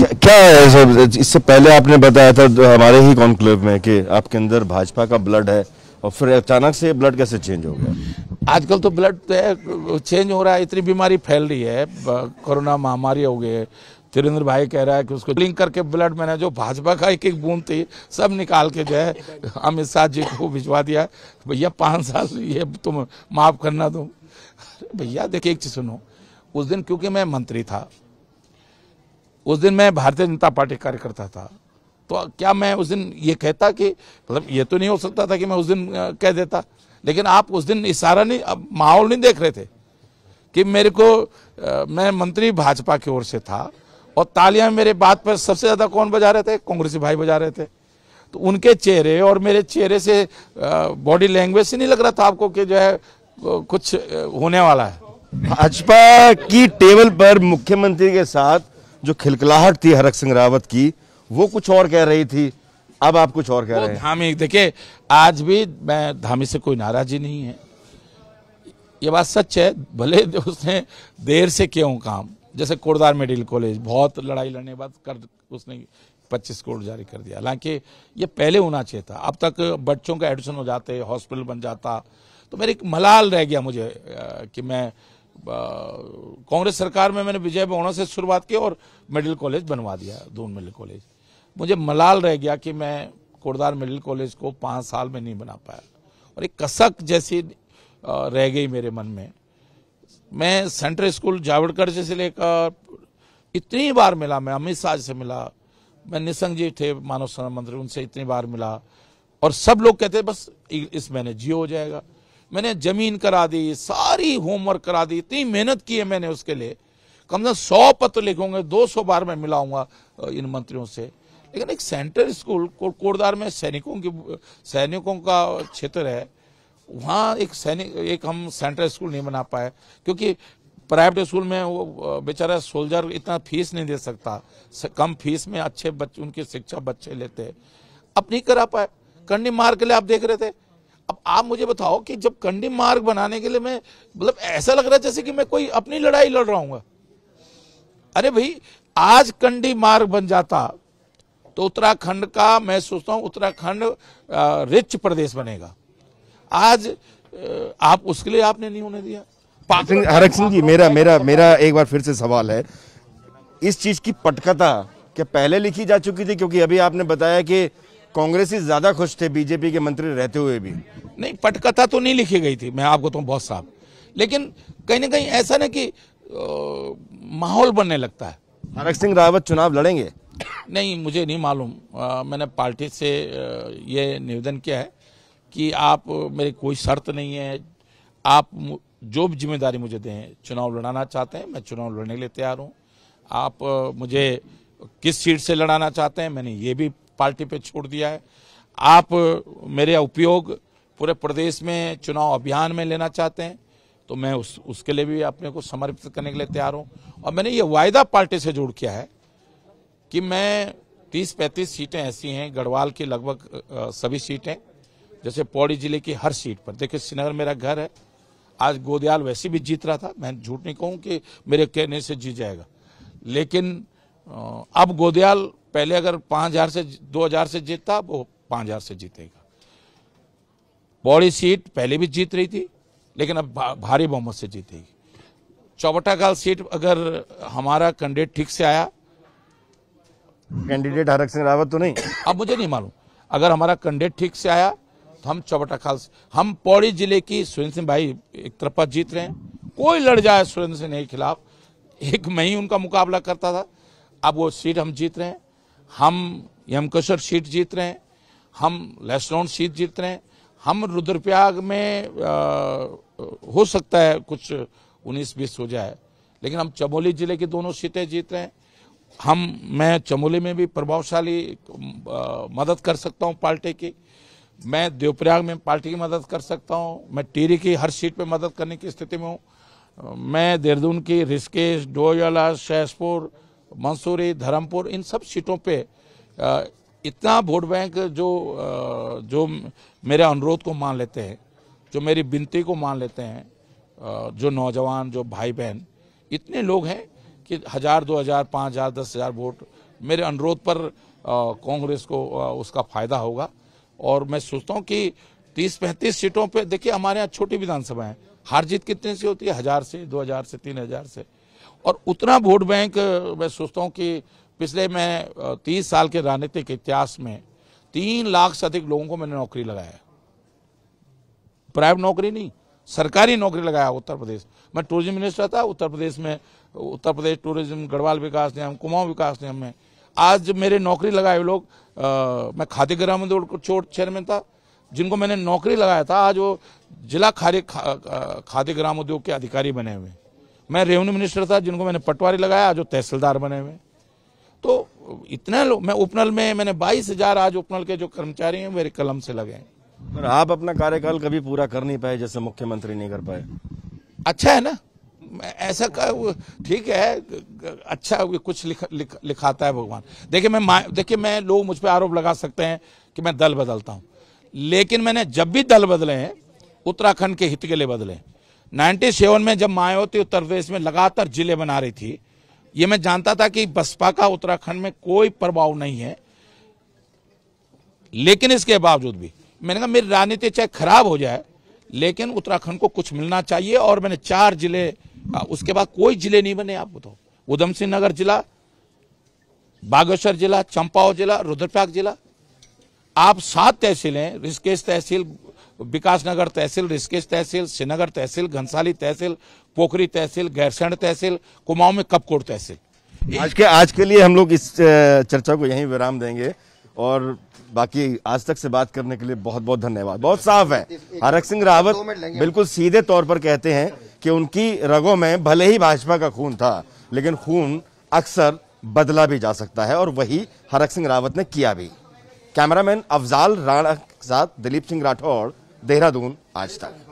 क्या, है सर इससे पहले आपने बताया था हमारे ही कॉन्क्लेव में कि आपके अंदर भाजपा का ब्लड है और फिर अचानक से ब्लड कैसे चेंज हो गया आजकल तो ब्लड चेंज तो हो रहा है इतनी बीमारी फैल रही है कोरोना महामारी हो गई है तिरेंद्र भाई कह रहा है कि उसको लिंक करके ब्लड मैंने जो भाजपा का एक एक बूंद थी सब निकाल के जो है अमित शाह जी को भिजवा दिया भैया पाँच साल ये तुम माफ़ करना तुम भैया देखिए एक चीज़ सुनो उस दिन क्योंकि मैं मंत्री था उस दिन मैं भारतीय जनता पार्टी कार्यकर्ता था तो क्या मैं उस दिन ये कहता कि मतलब ये तो नहीं हो सकता था कि मैं उस दिन कह देता लेकिन आप उस दिन इशारा नहीं अब माहौल नहीं देख रहे थे कि मेरे को आ, मैं मंत्री भाजपा की ओर से था और तालियां मेरे बात पर सबसे ज़्यादा कौन बजा रहे थे कांग्रेसी भाई बजा रहे थे तो उनके चेहरे और मेरे चेहरे से बॉडी लैंग्वेज से नहीं लग रहा था आपको कि जो है कुछ होने वाला है भाजपा की टेबल पर मुख्यमंत्री के साथ जो खिलखिलाहट थी हरक सिंह रावत की वो कुछ और कह रही थी अब आप कुछ और कह रहे हैं धामी देखिए आज भी मैं धामी से कोई नाराजी नहीं है ये बात सच है भले उसने देर से क्यों काम जैसे कोड़दार मेडिकल कॉलेज बहुत लड़ाई लड़ने के बाद कर उसने 25 करोड़ जारी कर दिया हालांकि ये पहले होना चाहिए था अब तक बच्चों का एडमिशन हो जाते हॉस्पिटल बन जाता तो मेरे एक मलाल रह गया मुझे कि मैं कांग्रेस सरकार में मैंने विजय भवना से शुरुआत की और मेडिकल कॉलेज बनवा दिया दून मेडिकल कॉलेज मुझे मलाल रह गया कि मैं कोटदार मेडिकल कॉलेज को पाँच साल में नहीं बना पाया और एक कसक जैसी रह गई मेरे मन में मैं सेंट्रल स्कूल जावड़कर जी से लेकर इतनी बार मिला मैं अमित शाह से मिला मैं निसंग जी थे मानव संसाधन मंत्री उनसे इतनी बार मिला और सब लोग कहते बस इसमें जियो हो जाएगा मैंने जमीन करा दी सारी होमवर्क करा दी इतनी मेहनत की है मैंने उसके लिए कम से कम सौ पत्र लिखोगे दो सौ बार मैं मिलाऊंगा इन मंत्रियों से लेकिन एक सेंट्रल स्कूल कोटदार में सैनिकों की सैनिकों का क्षेत्र है वहाँ एक सैनिक एक हम सेंट्रल स्कूल नहीं बना पाए क्योंकि प्राइवेट स्कूल में वो बेचारा सोल्जर इतना फीस नहीं दे सकता कम फीस में अच्छे बच्चे उनकी शिक्षा बच्चे लेते अब नहीं करा पाए कंडी मार के लिए आप देख रहे थे अब आप मुझे बताओ कि जब कंडी मार्ग बनाने के लिए मैं मतलब ऐसा लग रहा है जैसे कि मैं कोई अपनी लड़ाई लड़ रहा हूं अरे भाई आज कंडी मार्ग बन जाता तो उत्तराखंड का मैं सोचता हूं उत्तराखंड रिच प्रदेश बनेगा आज आप उसके लिए आपने नहीं होने दिया हरक सिंह जी मेरा मेरा मेरा एक बार फिर से सवाल है इस चीज की पटकथा क्या पहले लिखी जा चुकी थी क्योंकि अभी आपने बताया कि कांग्रेसी ज़्यादा खुश थे बीजेपी के मंत्री रहते हुए भी नहीं पटकथा तो नहीं लिखी गई थी मैं आपको तो बहुत साफ लेकिन कहीं ना कहीं ऐसा ना कि माहौल बनने लगता है हरक सिंह रावत चुनाव लड़ेंगे नहीं मुझे नहीं मालूम मैंने पार्टी से ये निवेदन किया है कि आप मेरी कोई शर्त नहीं है आप जो भी जिम्मेदारी मुझे दें चुनाव लड़ाना चाहते हैं मैं चुनाव लड़ने के लिए तैयार हूँ आप मुझे किस सीट से लड़ाना चाहते हैं मैंने ये भी पार्टी पे छोड़ दिया है आप मेरे उपयोग पूरे प्रदेश में चुनाव अभियान में लेना चाहते हैं तो मैं उस उसके लिए भी अपने को समर्पित करने के लिए तैयार हूं और मैंने ये वायदा पार्टी से जोड़ किया है कि मैं तीस पैंतीस सीटें ऐसी हैं गढ़वाल की लगभग सभी सीटें जैसे पौड़ी जिले की हर सीट पर देखिए श्रीनगर मेरा घर है आज गोदयाल वैसे भी जीत रहा था मैं झूठ नहीं कहूँ कि मेरे कहने से जीत जाएगा लेकिन अब गोदयाल पहले अगर पाँच हज़ार से दो हज़ार से जीतता वो पाँच हज़ार से जीतेगा बॉडी सीट पहले भी जीत रही थी लेकिन अब भारी बहुमत से जीतेगी चौबटाकाल सीट अगर हमारा कैंडिडेट ठीक से आया कैंडिडेट हरक सिंह रावत तो नहीं अब मुझे नहीं मालूम अगर हमारा कैंडिडेट ठीक से आया तो हम चौबटाकाल हम पौड़ी जिले की सुरेंद्र सिंह भाई एक तरफा जीत रहे हैं कोई लड़ जाए सुरेंद्र सिंह के खिलाफ एक मैं ही उनका मुकाबला करता था अब वो सीट हम जीत रहे हैं हम यमकेश्वर सीट जीत रहे हैं हम लेसलॉन सीट जीत रहे हैं हम रुद्रप्रयाग में आ, हो सकता है कुछ उन्नीस बीस हो जाए लेकिन हम चमोली जिले की दोनों सीटें जीत रहे हैं हम मैं चमोली में भी प्रभावशाली मदद कर सकता हूं पार्टी की मैं देवप्रयाग में पार्टी की मदद कर सकता हूं मैं टीरी की हर सीट पे मदद करने की स्थिति में हूं मैं देहरादून की रिस्केश डोयला शहसपुर मंसूरी धर्मपुर इन सब सीटों पे इतना वोट बैंक जो जो मेरे अनुरोध को मान लेते हैं जो मेरी विनती को मान लेते हैं जो नौजवान जो भाई बहन इतने लोग हैं कि हजार दो हजार पाँच हजार दस हजार वोट मेरे अनुरोध पर कांग्रेस को उसका फायदा होगा और मैं सोचता हूँ कि तीस पैंतीस सीटों पे देखिए हमारे यहाँ छोटी विधानसभा है हार जीत कितने से होती है हजार से दो हजार से तीन हजार से और उतना वोट बैंक मैं सोचता हूँ कि पिछले मैं तीस साल के राजनीतिक इतिहास में तीन लाख से अधिक लोगों को मैंने नौकरी लगाया प्राइवेट नौकरी नहीं सरकारी नौकरी लगाया उत्तर प्रदेश मैं टूरिज्म मिनिस्टर था उत्तर प्रदेश में उत्तर प्रदेश टूरिज्म गढ़वाल विकास निगम कुमाऊं विकास निगम में आज मेरे नौकरी लगाए हुए लोग आ, मैं खाद्य ग्राम छोट चेयरमैन था जिनको मैंने नौकरी लगाया था आज वो जिला खाद्य खाद्य ग्राम उद्योग के अधिकारी बने हुए हैं मैं रेवन्यू मिनिस्टर था जिनको मैंने पटवारी लगाया आज वो तहसीलदार बने हुए तो इतने लोग मैं उपनल में मैंने बाईस हजार आज उपनल के जो कर्मचारी हैं मेरे कलम से लगे हैं आप अपना कार्यकाल कभी पूरा कर नहीं पाए जैसे मुख्यमंत्री नहीं कर पाए अच्छा है ना ऐसा ठीक है अच्छा कुछ लिख, लिख, लिखाता है भगवान देखिए मैं देखिए मैं लोग मुझ पर आरोप लगा सकते हैं कि मैं दल बदलता हूँ लेकिन मैंने जब भी दल बदले हैं उत्तराखंड के हित के लिए बदले हैं 97 में जब मायावती उत्तर प्रदेश में लगातार जिले बना रही थी ये मैं जानता था कि बसपा का उत्तराखंड में कोई प्रभाव नहीं है लेकिन इसके बावजूद भी मैंने कहा मेरी राजनीति चाहे खराब हो जाए लेकिन उत्तराखंड को कुछ मिलना चाहिए और मैंने चार जिले उसके बाद कोई जिले नहीं बने आप बताओ उधम सिंह नगर जिला बागेश्वर जिला चंपावत जिला रुद्रप्रयाग जिला आप सात तहसीलें ऋषिकेश तहसील विकासनगर तहसील ऋषिकेश तहसील श्रीनगर तहसील घनसाली तहसील पोखरी तहसील गैरसैंड तहसील कुमाऊं में कपकोट तहसील आज के आज के लिए हम लोग इस चर्चा को यहीं विराम देंगे और बाकी आज तक से बात करने के लिए बहुत बहुत धन्यवाद बहुत साफ है हरक सिंह रावत बिल्कुल सीधे तौर पर कहते हैं कि उनकी रगों में भले ही भाजपा का खून था लेकिन खून अक्सर बदला भी जा सकता है और वही हरक सिंह रावत ने किया भी कैमरामैन अफजाल राणा के साथ दिलीप सिंह राठौड़ देहरादून आज तक